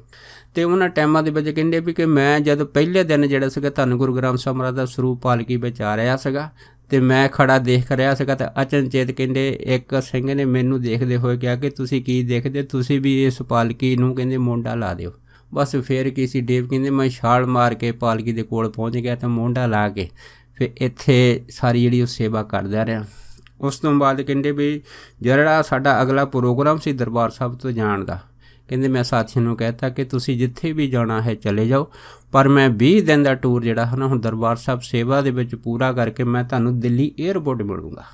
ਤੇ ਉਹਨਾਂ ਟਾਈਮਾਂ ਦੇ ਵਿੱਚ ਕਹਿੰਦੇ ਵੀ ਕਿ ਮੈਂ ਜਦ ਪਹਿਲੇ ਦਿਨ ਜਿਹੜਾ ਸੀਗਾ ਧੰਨ ਗੁਰੂ ਗ੍ਰੰਥ ਸਾਹਿਬ ਮਹਾਰਾਜ ਦਾ ਸਰੂਪ ਪਾਲਕੀ ਵਿੱਚ ਆ ਰਿਹਾ ਸੀਗਾ ਤੇ ਮੈਂ ਖੜਾ ਦੇਖ ਰਿਹਾ ਸੀਗਾ ਤਾਂ ਅਚਨਚੇਤ ਕਹਿੰਦੇ ਇੱਕ ਸਿੰਘ ਨੇ ਮੈਨੂੰ ਦੇਖਦੇ ਹੋਏ ਕਿਹਾ ਕਿ ਤੁਸੀਂ ਕੀ ਦੇਖਦੇ ਤੁਸੀਂ ਵੀ ਇਸ ਪਾਲਕੀ ਨੂੰ ਕਹਿੰਦੇ ਮੋਂਡਾ ਲਾ ਦਿਓ ਬਸ ਫੇਰ ਕੀ ਸੀ ਦੇਵ ਕਹਿੰਦੇ ਮੈਂ ਛਾਲ ਮਾਰ ਕੇ ਪਾਲਕੀ ਦੇ ਕੋਲ ਪਹੁੰਚ ਗਿਆ ਤਾਂ ਮੋਂਡਾ ਲਾ ਕੇ ਫਿਰ ਇੱਥੇ ਸਾਰੀ ਜਿਹੜੀ ਉਹ ਸੇਵਾ ਕਰਦਾ ਰਿਹਾ ਉਸ ਤੋਂ ਬਾਅਦ ਕਹਿੰਦੇ ਵੀ ਜਿਹੜਾ ਸਾਡਾ ਅਗਲਾ ਪ੍ਰੋਗਰਾਮ ਸੀ ਦਰਬਾਰ ਸਾਹਿਬ ਤੋਂ ਜਾਣ ਦਾ ਕਹਿੰਦੇ ਮੈਂ ਸਾਥੀਆਂ ਨੂੰ ਕਹਿਤਾ ਕਿ ਤੁਸੀਂ ਜਿੱਥੇ ਵੀ ਜਾਣਾ ਹੈ ਚਲੇ ਜਾਓ ਪਰ ਮੈਂ 20 ਦਿਨ ਦਾ ਟੂਰ ਜਿਹੜਾ ਹੈ ਨਾ ਹੁਣ ਦਰਬਾਰ ਸਾਹਿਬ ਸੇਵਾ ਦੇ ਵਿੱਚ ਪੂਰਾ ਕਰਕੇ ਮੈਂ ਤੁਹਾਨੂੰ ਦਿੱਲੀ 에ਅਰਪੋਰਟ ਮਿਲੂੰਗਾ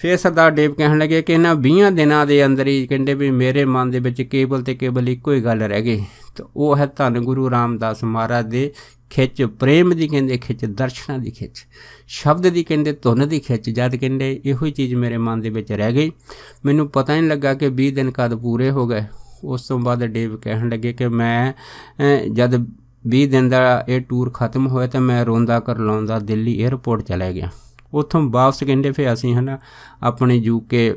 ਫੇਰ ਸਰਦਾਰ ਡੇਵ ਕਹਿਣ ਲੱਗੇ ਕਿ ਇਹਨਾਂ 20 ਦਿਨਾਂ ਦੇ ਅੰਦਰ ਹੀ ਕਹਿੰਦੇ ਵੀ ਮੇਰੇ ਮਨ ਦੇ ਵਿੱਚ ਕੇਵਲ ਤੇ ਕੇਵਲ ਇੱਕੋ ਹੀ ਗੱਲ ਰਹਿ ਗਈ ਤੇ ਉਹ ਹੈ ਧੰਨ ਗੁਰੂ ਰਾਮਦਾਸ ਮਹਾਰਾਜ ਦੇ ਖਿੱਚ ਪ੍ਰੇਮ ਦੀ ਕਹਿੰਦੇ ਖਿੱਚ ਦਰਸ਼ਨਾਂ ਦੀ ਖਿੱਚ ਸ਼ਬਦ ਦੀ ਕਹਿੰਦੇ ਧੁਨ ਦੀ ਖਿੱਚ ਜਦ ਕਹਿੰਦੇ ਇਹੋ ਹੀ ਚੀਜ਼ ਮੇਰੇ ਮਨ ਦੇ ਵਿੱਚ ਰਹਿ ਗਈ ਮੈਨੂੰ ਪਤਾ ਨਹੀਂ ਲੱਗਾ ਕਿ 20 ਦਿਨ ਕਦ ਪੂਰੇ ਹੋ ਗਏ ਉਸ ਤੋਂ ਬਾਅਦ ਡੇਵ ਕਹਿਣ ਲੱਗੇ ਕਿ ਮੈਂ ਜਦ 20 ਦਿਨ ਦਾ ਇਹ ਟੂਰ ਖਤਮ ਹੋਇਆ ਤਾਂ ਮੈਂ ਰੋਂਦਾ ਕਰ ਲਾਉਂਦਾ ਦਿੱਲੀ 에ਅਰਪੋਰਟ ਚਲਾ ਗਿਆ ਉੱਥੋਂ ਵਾਪਸ ਕਹਿੰਦੇ ਫੇ ਅਸੀਂ ਹਨਾ ਆਪਣੇ ਯੂਕੇ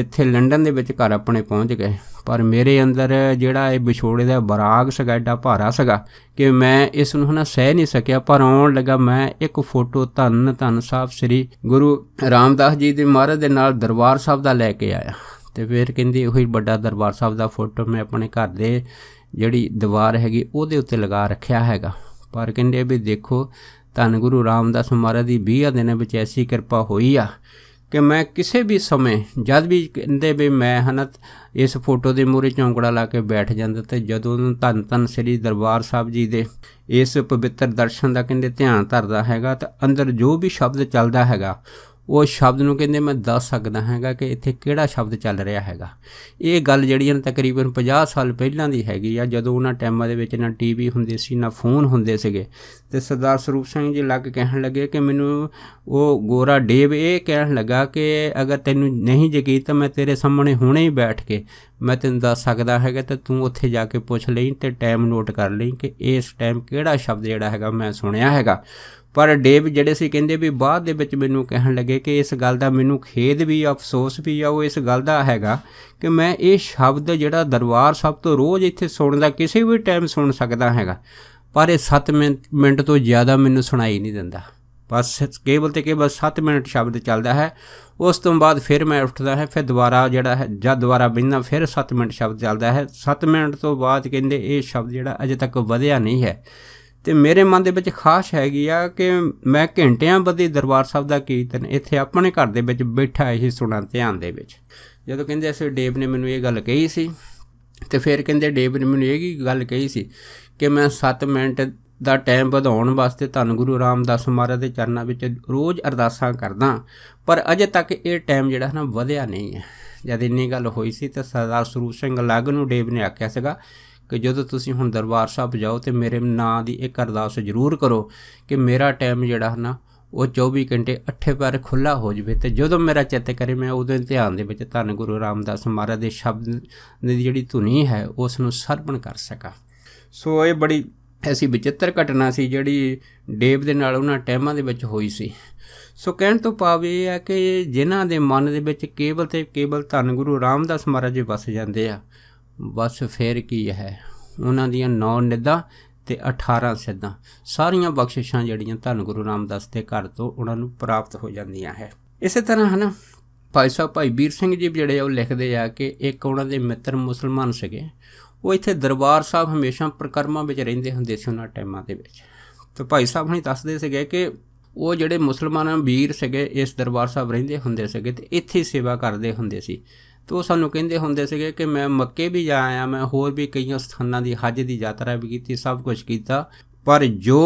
ਇੱਥੇ ਲੰਡਨ ਦੇ ਵਿੱਚ ਘਰ ਆਪਣੇ ਪਹੁੰਚ ਗਏ ਪਰ ਮੇਰੇ ਅੰਦਰ ਜਿਹੜਾ ਇਹ ਵਿਛੋੜੇ ਦਾ ਬਰਾਗ ਸਗਾ ਡਾ ਭਾਰਾ ਸੀਗਾ ਕਿ ਮੈਂ ਇਸ ਨੂੰ ਹਨਾ ਸਹਿ ਨਹੀਂ ਸਕਿਆ ਪਰ ਆਉਣ ਲੱਗਾ ਮੈਂ ਇੱਕ ਫੋਟੋ ਧੰਨ ਧੰਨ ਸਾਹਿਬ ਸ੍ਰੀ ਗੁਰੂ ਰਾਮਦਾਸ ਜੀ ਦੇ ਮਹਾਰਾਜ ਦੇ ਨਾਲ ਦਰਬਾਰ ਸਾਹਿਬ ਦਾ ਲੈ ਕੇ ਆਇਆ ਤੇ ਫਿਰ ਕਹਿੰਦੇ ਉਹੀ ਵੱਡਾ ਦਰਬਾਰ ਸਾਹਿਬ ਦਾ ਫੋਟੋ ਮੈਂ ਆਪਣੇ ਘਰ ਦੇ ਜਿਹੜੀ ਦੀਵਾਰ ਹੈਗੀ ਉਹਦੇ ਉੱਤੇ ਲਗਾ ਰੱਖਿਆ ਹੈਗਾ ਪਰ ਕਹਿੰਦੇ ਵੀ ਦੇਖੋ ਧੰਨ ਗੁਰੂ ਰਾਮਦਾਸ ਮਹਾਰਾਜ ਦੀ 20 ਦਿਨਾਂ ਵਿੱਚ ਐਸੀ ਕਿਰਪਾ ਹੋਈ ਆ ਕਿ ਮੈਂ ਕਿਸੇ ਵੀ ਸਮੇਂ ਜਦ ਵੀ ਕਹਿੰਦੇ ਵੀ ਮੈਂ ਹਨਤ ਇਸ ਫੋਟੋ ਦੇ ਮੂਰੇ ਚੌਂਕੜਾ ਲਾ ਕੇ ਬੈਠ ਜਾਂਦਾ ਤੇ ਜਦੋਂ ਧੰਨ ਧੰਨ ਸ੍ਰੀ ਦਰਬਾਰ ਸਾਹਿਬ ਜੀ ਦੇ ਇਸ ਪਵਿੱਤਰ ਦਰਸ਼ਨ ਦਾ ਕਹਿੰਦੇ ਧਿਆਨ ਧਰਦਾ ਹੈਗਾ ਤਾਂ ਅੰਦਰ ਜੋ ਵੀ ਸ਼ਬਦ ਚੱਲਦਾ ਹੈਗਾ ਉਹ ਸ਼ਬਦ ਨੂੰ ਕਹਿੰਦੇ ਮੈਂ ਦੱਸ ਸਕਦਾ ਹੈਗਾ ਕਿ ਇੱਥੇ ਕਿਹੜਾ ਸ਼ਬਦ ਚੱਲ ਰਿਹਾ ਹੈਗਾ ਇਹ ਗੱਲ ਜਿਹੜੀ ਹੈ ਤਕਰੀਬਨ 50 ਸਾਲ ਪਹਿਲਾਂ ਦੀ ਹੈਗੀ ਆ ਜਦੋਂ ਉਹਨਾਂ ਟਾਈਮਾਂ ਦੇ ਵਿੱਚ ਨਾ ਟੀਵੀ ਹੁੰਦੇ ਸੀ ਨਾ ਫੋਨ ਹੁੰਦੇ ਸੀਗੇ ਤੇ ਸਰਦਾਰ ਸਰੂਪ ਸਿੰਘ ਜੀ ਲੱਗ ਕਹਿਣ ਲੱਗੇ ਕਿ ਮੈਨੂੰ ਉਹ ਗੋਰਾ ਡੇਵ ਇਹ ਕਹਿਣ ਲੱਗਾ ਕਿ ਅਗਰ ਤੈਨੂੰ ਨਹੀਂ ਯਕੀਨ ਤਾਂ ਮੈਂ ਤੇਰੇ ਸਾਹਮਣੇ ਹੁਣੇ ਹੀ ਬੈਠ ਕੇ ਮੈਂ ਤੈਨੂੰ ਦੱਸ ਸਕਦਾ ਹੈਗਾ ਤੇ ਤੂੰ ਉੱਥੇ ਜਾ ਕੇ ਪੁੱਛ ਲਈ ਤੇ ਟਾਈਮ ਨੋਟ ਕਰ ਲਈ ਕਿ ਇਸ ਟਾਈਮ ਕਿਹੜਾ ਸ਼ਬਦ ਜਿਹੜਾ ਹੈਗਾ ਮੈਂ ਸੁਣਿਆ ਹੈਗਾ ਪਰ ਡੇਵ ਜਿਹੜੇ ਸੀ ਕਹਿੰਦੇ ਵੀ ਬਾਅਦ ਦੇ ਵਿੱਚ ਮੈਨੂੰ ਕਹਿਣ ਲੱਗੇ ਕਿ ਇਸ ਗੱਲ ਦਾ ਮੈਨੂੰ ਖੇਦ ਵੀ ਆ ਅਫਸੋਸ ਵੀ ਆ ਉਹ ਇਸ ਗੱਲ ਦਾ ਹੈਗਾ ਕਿ ਮੈਂ ਇਹ ਸ਼ਬਦ ਜਿਹੜਾ ਦਰਬਾਰ ਸਭ ਤੋਂ ਰੋਜ਼ ਇੱਥੇ ਸੁਣਦਾ ਕਿਸੇ ਵੀ ਟਾਈਮ ਸੁਣ ਸਕਦਾ ਹੈਗਾ ਪਰ ਇਹ 7 ਮਿੰਟ ਤੋਂ ਜ਼ਿਆਦਾ ਮੈਨੂੰ ਸੁਣਾਈ ਨਹੀਂ ਦਿੰਦਾ ਬਸ ਕੇਵਲ ਤੇ ਕੇਵਲ 7 ਮਿੰਟ ਸ਼ਬਦ ਚੱਲਦਾ ਹੈ ਉਸ ਤੋਂ ਬਾਅਦ ਫਿਰ ਮੈਂ ਉੱਠਦਾ ਹੈ ਫਿਰ ਦੁਬਾਰਾ ਜਿਹੜਾ ਹੈ ਜਦ ਦੁਬਾਰਾ ਬਿੰਨਾ ਫਿਰ 7 ਮਿੰਟ ਸ਼ਬਦ ਚੱਲਦਾ ਹੈ 7 ਮਿੰਟ ਤੋਂ ਬਾਅਦ ਕਹਿੰਦੇ ਇਹ ਸ਼ਬਦ ਜਿਹੜਾ ਅਜੇ ਤੱਕ ਵਧਿਆ ਨਹੀਂ ਹੈ ਤੇ ਮੇਰੇ ਮਨ ਦੇ ਵਿੱਚ ਖਾਸ਼ ਹੈਗੀ ਆ ਕਿ ਮੈਂ ਘੰਟਿਆਂ ਬੱਦੀ ਦਰਬਾਰ ਸਾਹਿਬ ਦਾ ਕੀਰਤਨ ਇੱਥੇ ਆਪਣੇ ਘਰ ਦੇ ਵਿੱਚ ਬੈਠਾ ਇਹ ਸੁਣਾ ਧਿਆਨ ਦੇ ਵਿੱਚ ਜਦੋਂ ਕਹਿੰਦੇ ਅਸੀਂ ਡੇਵ ਨੇ ਮੈਨੂੰ ਇਹ ਗੱਲ ਕਹੀ ਸੀ ਤੇ ਫਿਰ ਕਹਿੰਦੇ ਡੇਵ ਨੇ ਮੈਨੂੰ ਇਹ ਗੱਲ ਕਹੀ ਸੀ ਕਿ ਮੈਂ 7 ਮਿੰਟ ਦਾ ਟਾਈਮ ਵਧਾਉਣ ਵਾਸਤੇ ਧੰਨ ਗੁਰੂ ਰਾਮਦਾਸ ਮਹਾਰਾਜ ਦੇ ਚਰਨਾਂ ਵਿੱਚ ਰੋਜ਼ ਅਰਦਾਸਾਂ ਕਰਦਾ ਪਰ ਅਜੇ ਤੱਕ ਇਹ ਟਾਈਮ ਜਿਹੜਾ ਹੈ ਨਾ ਵਧਿਆ ਨਹੀਂ ਹੈ ਜਦ ਇੰਨੀ ਗੱਲ ਹੋਈ ਸੀ ਤਾਂ ਸਰਦਾਰ ਸਰੂਪ ਸਿੰਘ ਲੱਗ ਨੂੰ ਡੇਵ ਨੇ ਆਖਿਆ ਸੀਗਾ ਕਿ ਜਦੋਂ ਤੁਸੀਂ ਹੁਣ ਦਰਬਾਰ ਸਾਹਿਬ ਜਾਓ ਤੇ ਮੇਰੇ ਨਾਂ ਦੀ ਇੱਕ ਅਰਦਾਸ ਜ਼ਰੂਰ ਕਰੋ ਕਿ ਮੇਰਾ ਟਾਈਮ ਜਿਹੜਾ ਹਨਾ ਉਹ 24 ਘੰਟੇ ਅੱਠੇ ਪਰ ਖੁੱਲਾ ਹੋ ਜਵੇ ਤੇ ਜਦੋਂ ਮੇਰਾ ਚਿੱਤ ਕਰੇ ਮੈਂ ਉਹਦੇ ਧਿਆਨ ਦੇ ਵਿੱਚ ਧੰਨ ਗੁਰੂ ਰਾਮਦਾਸ ਮਹਾਰਾਜ ਦੇ ਸ਼ਬਦ ਦੀ ਜਿਹੜੀ ਧੁਨੀ ਹੈ ਉਸ ਨੂੰ ਸਰਪਣ ਕਰ ਸਕਾਂ ਸੋ ਇਹ ਬੜੀ ਐਸੀ ਵਿਚਿੱਤਰ ਘਟਨਾ ਸੀ ਜਿਹੜੀ ਡੇਵ ਦੇ ਨਾਲ ਉਹਨਾਂ ਟਾਈਮਾਂ ਦੇ ਵਿੱਚ ਹੋਈ ਸੀ ਸੋ ਕਹਿਣ ਤੋਂ ਭਾਵ ਇਹ ਹੈ ਕਿ ਜਿਨ੍ਹਾਂ ਦੇ ਮਨ ਦੇ ਵਿੱਚ ਕੇਵਲ ਤੇ ਕੇਵਲ ਧੰਨ ਗੁਰੂ ਰਾਮਦਾਸ ਮਹਾਰਾਜ ਜੀ ਵਸ ਜਾਂਦੇ ਆ ਬਸ ਫੇਰ ਕੀ ਹੈ ਉਹਨਾਂ ਦੀਆਂ 9 ਨਿੱਧਾਂ ਤੇ 18 ਸਿੱਧਾਂ ਸਾਰੀਆਂ ਬਖਸ਼ਿਸ਼ਾਂ ਜਿਹੜੀਆਂ ਧੰਨ ਗੁਰੂ ਰਾਮਦਾਸ ਦੇ ਘਰ ਤੋਂ ਉਹਨਾਂ ਨੂੰ ਪ੍ਰਾਪਤ ਹੋ ਜਾਂਦੀਆਂ ਹੈ ਇਸੇ ਤਰ੍ਹਾਂ ਹਨ ਭਾਈ ਸਾਹਿਬ ਭਾਈ ਵੀਰ ਸਿੰਘ ਜੀ ਜਿਹੜੇ ਉਹ ਲਿਖਦੇ ਆ ਕਿ ਇੱਕ ਉਹਨਾਂ ਦੇ ਮਿੱਤਰ ਮੁਸਲਮਾਨ ਸੀਗੇ ਉਹ ਇੱਥੇ ਦਰਬਾਰ ਸਾਹਿਬ ਹਮੇਸ਼ਾ ਪ੍ਰਕਰਮਾਂ ਵਿੱਚ ਰਹਿੰਦੇ ਹੁੰਦੇ ਸੀ ਉਹਨਾਂ ਟਾਈਮਾਂ ਦੇ ਵਿੱਚ ਤੇ ਭਾਈ ਸਾਹਿਬ ਹਣੀ ਦੱਸਦੇ ਸੀਗੇ ਕਿ ਉਹ ਜਿਹੜੇ ਮੁਸਲਮਾਨ ਵੀਰ ਸੀਗੇ ਇਸ ਦਰਬਾਰ ਸਾਹਿਬ ਰਹਿੰਦੇ ਹੁੰਦੇ ਸੀਗੇ ਤੇ ਇੱਥੇ ਸੇਵਾ ਕਰਦੇ ਹੁੰਦੇ ਸੀ ਤੇ ਉਹ ਸਾਨੂੰ ਕਹਿੰਦੇ ਹੁੰਦੇ ਸੀਗੇ ਕਿ ਮੈਂ ਮੱਕੇ ਵੀ ਜਾ ਆਇਆ ਮੈਂ ਹੋਰ ਵੀ ਕਈਆਂ ਸਥਾਨਾਂ ਦੀ ਹੱਜ ਦੀ ਯਾਤਰਾ ਵੀ ਕੀਤੀ ਸਭ ਕੁਝ ਕੀਤਾ ਪਰ ਜੋ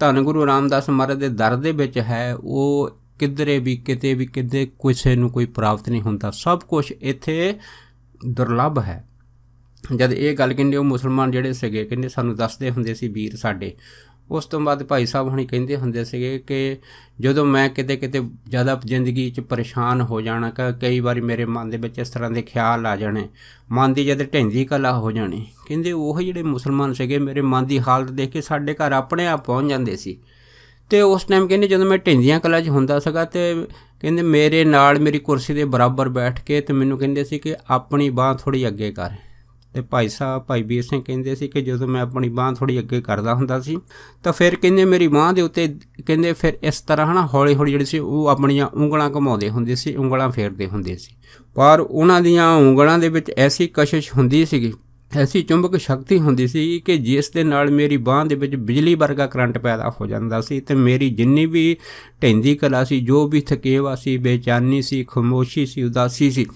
ਧੰਨ ਗੁਰੂ ਰਾਮਦਾਸ ਮਹਾਰਾਜ ਦੇ ਦਰ ਦੇ ਵਿੱਚ ਹੈ ਉਹ ਕਿਧਰੇ ਵੀ ਕਿਤੇ ਵੀ ਕਿਤੇ ਕਿਸੇ ਨੂੰ ਕੋਈ ਪ੍ਰਾਪਤ ਨਹੀਂ ਹੁੰਦਾ ਸਭ ਕੁਝ ਇੱਥੇ ਦੁਰਲੱਭ ਹੈ ਜਦ ਇਹ ਗੱਲ ਕਹਿੰਦੇ ਉਹ ਮੁਸਲਮਾਨ ਜਿਹੜੇ ਸੀਗੇ ਕਹਿੰਦੇ ਸਾਨੂੰ ਦੱਸਦੇ ਹੁੰਦੇ ਸੀ ਵੀਰ ਸਾਡੇ ਉਸ ਤੋਂ ਬਾਅਦ ਭਾਈ ਸਾਹਿਬ ਹੁਣੀ ਕਹਿੰਦੇ ਹੁੰਦੇ ਸੀਗੇ ਕਿ ਜਦੋਂ ਮੈਂ ਕਿਤੇ ਕਿਤੇ ਜ਼ਿਆਦਾ ਜ਼ਿੰਦਗੀ 'ਚ ਪਰੇਸ਼ਾਨ ਹੋ ਜਾਣਾ ਕਈ ਵਾਰੀ ਮੇਰੇ ਮਨ ਦੇ ਵਿੱਚ ਇਸ ਤਰ੍ਹਾਂ ਦੇ ਖਿਆਲ ਆ ਜਾਣੇ ਮਨ ਦੀ ਜਦ ਢੈਂਦੀ ਕਲਾ ਹੋ ਜਾਣੀ ਕਹਿੰਦੇ ਉਹ ਜਿਹੜੇ ਮੁਸਲਮਾਨ ਸੀਗੇ ਮੇਰੇ ਮਨ ਦੀ ਹਾਲਤ ਦੇਖ ਕੇ ਸਾਡੇ ਘਰ ਆਪਣੇ ਆਪ ਪਹੁੰਚ ਜਾਂਦੇ ਸੀ ਤੇ ਉਸ ਟਾਈਮ ਕਹਿੰਦੇ ਜਦੋਂ ਮੈਂ ਢਿੰਦੀਆਂ ਕਲਾ 'ਚ ਹੁੰਦਾ ਸੀਗਾ ਤੇ ਕਹਿੰਦੇ ਮੇਰੇ ਨਾਲ ਮੇਰੀ ਕੁਰਸੀ ਦੇ ਬਰਾਬਰ ਬੈਠ ਕੇ ਤੇ ਮੈਨੂੰ ਕਹਿੰਦੇ ਸੀ ਕਿ ਆਪਣੀ ਬਾਹ ਥੋੜੀ ਅੱਗੇ ਕਰ ਤੇ ਭਾਈ ਸਾਹਿਬ ਭਾਈ ਵੀਰ ਸਿੰਘ ਕਹਿੰਦੇ ਸੀ ਕਿ ਜਦੋਂ ਮੈਂ ਆਪਣੀ ਬਾਹ ਥੋੜੀ ਅੱਗੇ ਕਰਦਾ ਹੁੰਦਾ ਸੀ ਤਾਂ ਫਿਰ ਕਹਿੰਦੇ ਮੇਰੀ ਬਾਹ ਦੇ ਉੱਤੇ ਕਹਿੰਦੇ ਫਿਰ ਇਸ ਤਰ੍ਹਾਂ ਹਨਾ ਹੌਲੀ ਹੌਲੀ ਜਿਹੜੀ ਸੀ ਉਹ ਆਪਣੀਆਂ ਉਂਗਲਾਂ ਘਮਾਉਂਦੇ ਹੁੰਦੇ ਸੀ ਉਂਗਲਾਂ ਫੇਰਦੇ ਹੁੰਦੇ ਸੀ ਪਰ ਉਹਨਾਂ ਦੀਆਂ ਉਂਗਲਾਂ ਦੇ ਵਿੱਚ ਐਸੀ ਕਸ਼ਿਸ਼ ਹੁੰਦੀ ਸੀਗੀ ਐਸੀ ਚੁੰਬਕ ਸ਼ਕਤੀ ਹੁੰਦੀ ਸੀ ਕਿ ਜਿਸ ਦੇ ਨਾਲ ਮੇਰੀ ਬਾਹ ਦੇ ਵਿੱਚ ਬਿਜਲੀ ਵਰਗਾ ਕਰੰਟ ਪੈਦਾ ਹੋ ਜਾਂਦਾ ਸੀ ਤੇ ਮੇਰੀ ਜਿੰਨੀ ਵੀ ਢੈਂਦੀ ਕਲਾ ਸੀ ਜੋ ਵੀ ਥਕੇਵਾ ਸੀ ਬੇਚਾਨੀ ਸੀ ਖਮੋਸ਼ੀ ਸੀ ਉਦਾਸੀ ਸੀ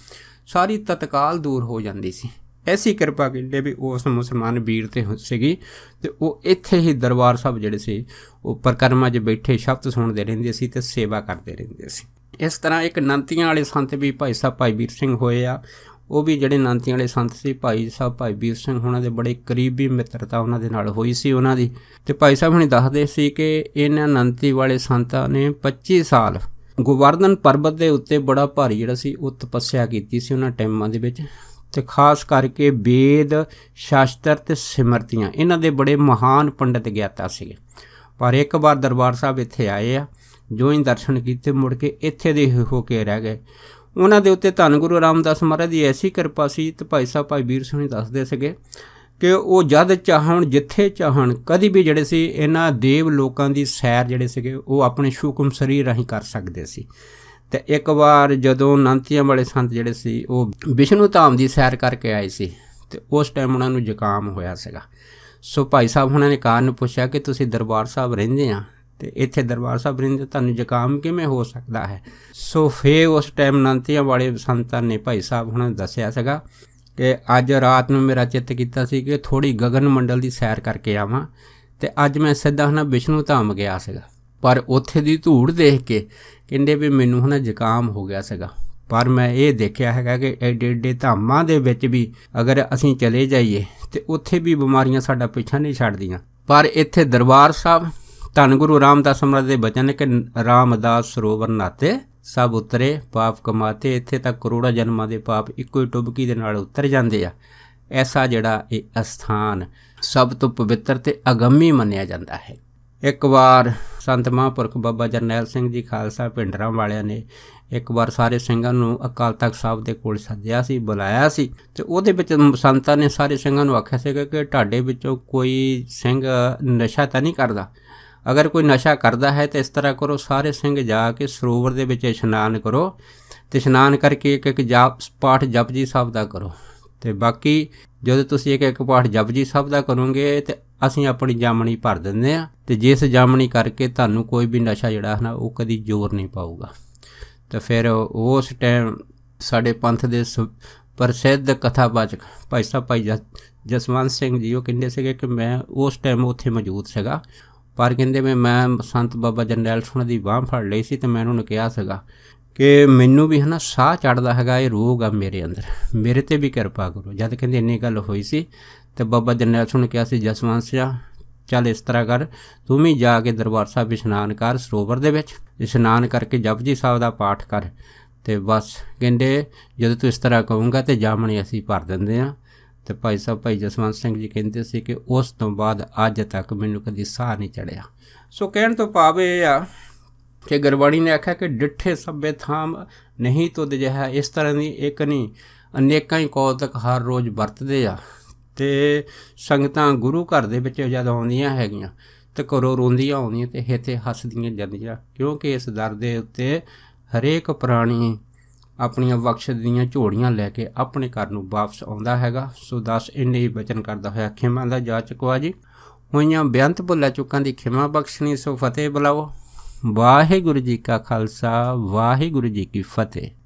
ਸਾਰੀ ਤਤਕਾਲ ਦੂਰ ਹੋ ਜਾਂਦੀ ਸੀ ਐਸੀ ਕਿਰਪਾ ਕਿਲੇ ਵੀ ਉਸ ਮੁਸਲਮਾਨ ਵੀਰ ਤੇ ਸੀਗੀ ਤੇ ਉਹ ਇੱਥੇ ਹੀ ਦਰਬਾਰ ਸਾਹਿਬ ਜਿਹੜੇ ਸੀ ਉਹ ਪਰਕਰਮਾ 'ਚ ਬੈਠੇ ਸ਼ਬਦ ਸੁਣਦੇ ਰਹਿੰਦੇ ਸੀ ਤੇ ਸੇਵਾ ਕਰਦੇ ਰਹਿੰਦੇ ਸੀ ਇਸ ਤਰ੍ਹਾਂ ਇੱਕ ਨੰਤੀਆਂ ਵਾਲੇ ਸੰਤ ਵੀ ਭਾਈ ਸਾਹਿਬ ਭਾਈ ਵੀਰ ਸਿੰਘ ਹੋਏ ਆ ਉਹ ਵੀ ਜਿਹੜੇ ਨੰਤੀਆਂ ਵਾਲੇ ਸੰਤ ਸੀ ਭਾਈ ਸਾਹਿਬ ਭਾਈ ਵੀਰ ਸਿੰਘ ਉਹਨਾਂ ਦੇ ਬੜੇ ਕਰੀਬੀ ਮਿੱਤਰਤਾ ਉਹਨਾਂ ਦੇ ਨਾਲ ਹੋਈ ਸੀ ਉਹਨਾਂ ਦੀ ਤੇ ਭਾਈ ਸਾਹਿਬ ਹੁਣੇ ਦੱਸਦੇ ਸੀ ਕਿ ਇਹਨਾਂ ਨੰਤੀ ਵਾਲੇ ਸੰਤਾਂ ਨੇ 25 ਸਾਲ ਗੋਵਰਧਨ ਪਰਬਤ ਦੇ ਉੱਤੇ ਬੜਾ ਭਾਰੀ ਜਿਹੜਾ ਸੀ ਉਹ ਤਪੱਸਿਆ ਕੀਤੀ ਸੀ ਉਹਨਾਂ ਟਾਈਮਾਂ ਦੇ ਵਿੱਚ ਤੇ ਖਾਸ ਕਰਕੇ ਵੇਦ ਸ਼ਾਸਤਰ ਤੇ ਸਿਮਰਤੀਆਂ ਇਹਨਾਂ ਦੇ ਬੜੇ ਮਹਾਨ ਪੰਡਤ ਗਿਆਤਾ ਸੀ ਪਰ ਇੱਕ ਵਾਰ ਦਰਬਾਰ ਸਾਹਿਬ ਇੱਥੇ ਆਏ ਆ ਜੋ ਹੀ ਦਰਸ਼ਨ ਕੀਤੇ ਮੁੜ ਕੇ ਇੱਥੇ ਦੇ ਹੋ ਕੇ ਰਹਿ ਗਏ ਉਹਨਾਂ ਦੇ ਉੱਤੇ ਧੰਨ ਗੁਰੂ ਰਾਮਦਾਸ ਮਹਾਰਾਜ ਦੀ ਐਸੀ ਕਿਰਪਾ ਸੀ ਤੇ ਭਾਈ ਸਾਹਿਬ ਭਾਈ ਵੀਰ ਸਿੰਘ ਦੱਸਦੇ ਸੀਗੇ ਕਿ ਉਹ ਜਦ ਚਾਹਣ ਜਿੱਥੇ ਚਾਹਣ ਕਦੀ ਵੀ ਜਿਹੜੇ ਸੀ ਇਹਨਾਂ ਦੇਵ ਲੋਕਾਂ ਦੀ ਸੈਰ ਜਿਹੜੇ ਸੀਗੇ ਉਹ ਆਪਣੇ ਸ਼ੂਕਮ ਸਰੀਰ ਰਾਹੀਂ ਕਰ ਸਕਦੇ ਸੀ ਤੇ ਇੱਕ ਵਾਰ ਜਦੋਂ ਨਾਂਤੀਆਂ ਵਾਲੇ ਸੰਤ ਜਿਹੜੇ ਸੀ ਉਹ ਵਿਸ਼ਨੂੰ ਧਾਮ ਦੀ ਸੈਰ ਕਰਕੇ ਆਏ ਸੀ ਤੇ ਉਸ ਟਾਈਮ ਉਹਨਾਂ ਨੂੰ ਜ਼ੁਕਾਮ ਹੋਇਆ ਸੀਗਾ ਸੋ ਭਾਈ ਸਾਹਿਬ ਉਹਨਾਂ ਨੇ ਕਾਰਨ ਪੁੱਛਿਆ ਕਿ ਤੁਸੀਂ ਦਰਬਾਰ ਸਾਹਿਬ ਰਹਿੰਦੇ ਆ ਤੇ ਇੱਥੇ ਦਰਬਾਰ ਸਾਹਿਬ ਰਹਿੰਦੇ ਤੁਹਾਨੂੰ ਜ਼ੁਕਾਮ ਕਿਵੇਂ ਹੋ ਸਕਦਾ ਹੈ ਸੋ ਫੇ ਉਸ ਟਾਈਮ ਨਾਂਤੀਆਂ ਵਾਲੇ ਸੰਤਾਂ ਨੇ ਭਾਈ ਸਾਹਿਬ ਉਹਨਾਂ ਨੂੰ ਦੱਸਿਆ ਸੀਗਾ ਕਿ ਅੱਜ ਰਾਤ ਨੂੰ ਮੇਰਾ ਚਿੱਤ ਕੀਤਾ ਸੀ ਕਿ ਥੋੜੀ ਗगन ਮੰਡਲ ਦੀ ਸੈਰ ਕਰਕੇ ਆਵਾਂ ਤੇ ਅੱਜ ਮੈਂ ਸਿੱਧਾ ਹਨਾ ਵਿਸ਼ਨੂੰ ਧਾਮ ਗਿਆ ਸੀਗਾ ਪਰ ਉੱਥੇ ਦੀ ਧੂੜ ਦੇਖ ਕੇ ਕਹਿੰਦੇ ਵੀ ਮੈਨੂੰ ਹਨਾ ਜ਼ੁਕਾਮ ਹੋ ਗਿਆ ਸੀਗਾ ਪਰ ਮੈਂ ਇਹ ਦੇਖਿਆ ਹੈਗਾ ਕਿ ਐਡੇ ਐਡੇ ਧਾਮਾਂ ਦੇ ਵਿੱਚ ਵੀ ਅਗਰ ਅਸੀਂ ਚਲੇ ਜਾਈਏ ਤੇ ਉੱਥੇ ਵੀ ਬਿਮਾਰੀਆਂ ਸਾਡਾ ਪਿੱਛਾ ਨਹੀਂ ਛੱਡਦੀਆਂ ਪਰ ਇੱਥੇ ਦਰਬਾਰ ਸਾਹਿਬ ਧੰਨ ਗੁਰੂ ਰਾਮਦਾਸ ਸਮਰਾਜ ਦੇ ਬਚਨ ਕਿ ਰਾਮਦਾਸ ਸਰੋਵਰ ਨਾਤੇ ਸਭ ਉਤਰੇ ਪਾਪ ਕਮਾਤੇ ਇੱਥੇ ਤੱਕ ਕਰੋੜਾ ਜਨਮਾਂ ਦੇ ਪਾਪ ਇੱਕੋ ਹੀ ਟੁਬਕੀ ਦੇ ਨਾਲ ਉਤਰ ਜਾਂਦੇ ਆ ਐਸਾ ਜਿਹੜਾ ਇਹ ਅਸਥਾਨ ਸਭ ਤੋਂ ਪਵਿੱਤਰ ਤੇ ਅਗੰਮੀ ਮੰਨਿਆ ਜਾਂਦਾ ਹੈ ਇੱਕ ਵਾਰ ਸੰਤ ਮਹਾਂਪੁਰਖ ਬਾਬਾ ਜਰਨੈਲ ਸਿੰਘ ਜੀ ਖਾਲਸਾ ਪਿੰਡਰਾਂ ਵਾਲਿਆਂ ਨੇ ਇੱਕ ਵਾਰ ਸਾਰੇ ਸਿੰਘਾਂ ਨੂੰ ਅਕਾਲ ਤਖਤ ਸਾਹਿਬ ਦੇ ਕੋਲ ਸੱਦਿਆ ਸੀ ਬੁਲਾਇਆ ਸੀ ਤੇ ਉਹਦੇ ਵਿੱਚ ਸੰਤਾਂ ਨੇ ਸਾਰੇ ਸਿੰਘਾਂ ਨੂੰ ਆਖਿਆ ਸੀ ਕਿ ਤੁਹਾਡੇ ਵਿੱਚੋਂ ਕੋਈ ਸਿੰਘ ਨਸ਼ਾ ਤਾਂ ਨਹੀਂ ਕਰਦਾ ਅਗਰ ਕੋਈ ਨਸ਼ਾ ਕਰਦਾ ਹੈ ਤਾਂ ਇਸ ਤਰ੍ਹਾਂ ਕਰੋ ਸਾਰੇ ਸਿੰਘ ਜਾ ਕੇ ਸਰੋਵਰ ਦੇ ਵਿੱਚ ਇਸ਼ਨਾਨ ਕਰੋ ਤੇ ਇਸ਼ਨਾਨ ਕਰਕੇ ਇੱਕ ਇੱਕ ਜਾਪ ਪਾਠ ਜਪਜੀ ਸਾਹਿਬ ਦਾ ਕਰੋ ਤੇ ਬਾਕੀ ਜਦੋਂ ਤੁਸੀਂ ਇੱਕ ਇੱਕ ਪਾਠ ਜਪਜੀ ਸਾਹਿਬ ਦਾ ਕਰੋਗੇ ਤੇ ਅਸੀਂ ਆਪਣੀ ਜਾਮਣੀ ਭਰ ਦਿੰਦੇ ਆ ਤੇ ਜਿਸ ਜਾਮਣੀ ਕਰਕੇ ਤੁਹਾਨੂੰ ਕੋਈ ਵੀ ਨਸ਼ਾ ਜਿਹੜਾ ਹੈ ਨਾ ਉਹ ਕਦੀ ਜ਼ੋਰ ਨਹੀਂ ਪਾਊਗਾ ਤਾਂ ਫਿਰ ਉਸ ਟਾਈਮ ਸਾਡੇ ਪੰਥ ਦੇ ਪ੍ਰਸਿੱਧ ਕਥਾਵਾਚਕ ਭਾਈ ਸਾਹਿਬ ਭਾਈ ਜਸਵੰਤ ਸਿੰਘ ਜੀ ਉਹ ਕਹਿੰਦੇ ਸੀਗੇ ਕਿ ਮੈਂ ਉਸ ਟਾਈਮ ਉੱਥੇ ਮੌਜੂਦ ਸੀਗਾ ਪਰ ਕਹਿੰਦੇ ਮੈਂ ਮੈਂ ਸੰਤ ਬਾਬਾ ਜਰਨੈਲ ਸਿੰਘ ਦੀ ਬਾਹ ਫੜ ਲਈ ਸੀ ਤੇ ਮੈਂ ਉਹਨੂੰ ਕਿਹਾ ਸੀਗਾ ਕਿ ਮੈਨੂੰ ਵੀ ਹਨਾ ਸਾਹ ਚੜਦਾ ਹੈਗਾ ਇਹ ਰੋਗ ਆ ਮੇਰੇ ਅੰਦਰ ਮੇਰੇ ਤੇ ਵੀ ਕਿਰਪਾ ਕਰੋ ਜਦ ਕਹਿੰਦੇ ਇੰਨੀ ਗੱਲ ਹੋਈ ਸੀ ਤੇ ਬਾਬਾ ਜਰਨੈਲ ਸਿੰਘ ਨੇ ਕਿਹਾ ਸੀ ਜਸਵੰਤ ਸਿੰਘ ਚੱਲ ਇਸ ਤਰ੍ਹਾਂ ਕਰ ਤੂੰ ਵੀ ਜਾ ਕੇ ਦਰਬਾਰ ਸਾਹਿਬ ਇਸ਼ਨਾਨ ਕਰ ਸਰੋਵਰ ਦੇ ਵਿੱਚ ਇਸ਼ਨਾਨ ਕਰਕੇ ਜਪਜੀ ਸਾਹਿਬ ਦਾ ਪਾਠ ਕਰ ਤੇ ਬਸ ਕਹਿੰਦੇ ਜਦੋਂ ਤੂੰ ਇਸ ਤਰ੍ਹਾਂ ਕਹੂੰਗਾ ਤੇ ਜਾਮਣੀ ਅਸੀਂ ਭਰ ਦਿੰਦੇ ਆ ਤੇ ਭਾਈ ਸਾਹਿਬ ਭਾਈ ਜਸਵੰਤ ਸਿੰਘ ਜੀ ਕਹਿੰਦੇ ਸੀ ਕਿ ਉਸ ਤੋਂ ਬਾਅਦ ਅੱਜ ਤੱਕ ਮੈਨੂੰ ਕਦੀ ਸਾਹ ਨਹੀਂ ਚੜਿਆ ਸੋ ਕਹਿਣ ਤੋਂ ਪਾਵੇ ਆ ਕਿ ਗਰਵਾੜੀ ਨੇ ਆਖਿਆ ਕਿ ਡਿੱਠੇ ਸਭੇ ਥਾਮ ਨਹੀਂ ਤੁਦ ਜਹਾ ਇਸ ਤਰ੍ਹਾਂ ਦੀ ਇੱਕ ਨਹੀਂ ਅਨੇਕਾਂ ਹੀ ਕੌਤਕ ਹਰ ਰੋਜ਼ ਵਰਤਦੇ ਆ ਤੇ ਸੰਗਤਾਂ ਗੁਰੂ ਘਰ ਦੇ ਵਿੱਚ ਜਦ ਆਉਂਦੀਆਂ ਹੈਗੀਆਂ ਤੇ ਕਰੋ ਰੋਂਦੀਆਂ ਆਉਂਦੀਆਂ ਤੇ ਇੱਥੇ ਹੱਸਦੀਆਂ ਜਾਂਦੀਆਂ ਕਿਉਂਕਿ ਇਸ ਦਰ ਦੇ ਉੱਤੇ ਹਰੇਕ ਪ੍ਰਾਣੀ ਆਪਣੀਆਂ ਬਖਸ਼ ਦੀਆਂ ਝੋੜੀਆਂ ਲੈ ਕੇ ਆਪਣੇ ਘਰ ਨੂੰ ਵਾਪਸ ਆਉਂਦਾ ਹੈਗਾ ਸੋ 10 ਇੰਨੇ ਹੀ ਬਚਨ ਕਰਦਾ ਹੋਇਆ ਖਿਮਾ ਦਾ ਚੁਕਵਾ ਜੀ ਹੋਈਆਂ ਬਿਆੰਤ ਭੁੱਲਾ ਚੁੱਕਾਂ ਦੀ ਖਿਮਾ ਬਖਸ਼ਣੀ ਸੋ ਫਤਿਹ ਬੁਲਾਓ ਵਾਹਿਗੁਰੂ ਜੀ ਕਾ ਖਾਲਸਾ ਵਾਹਿਗੁਰੂ ਜੀ ਕੀ ਫਤਿਹ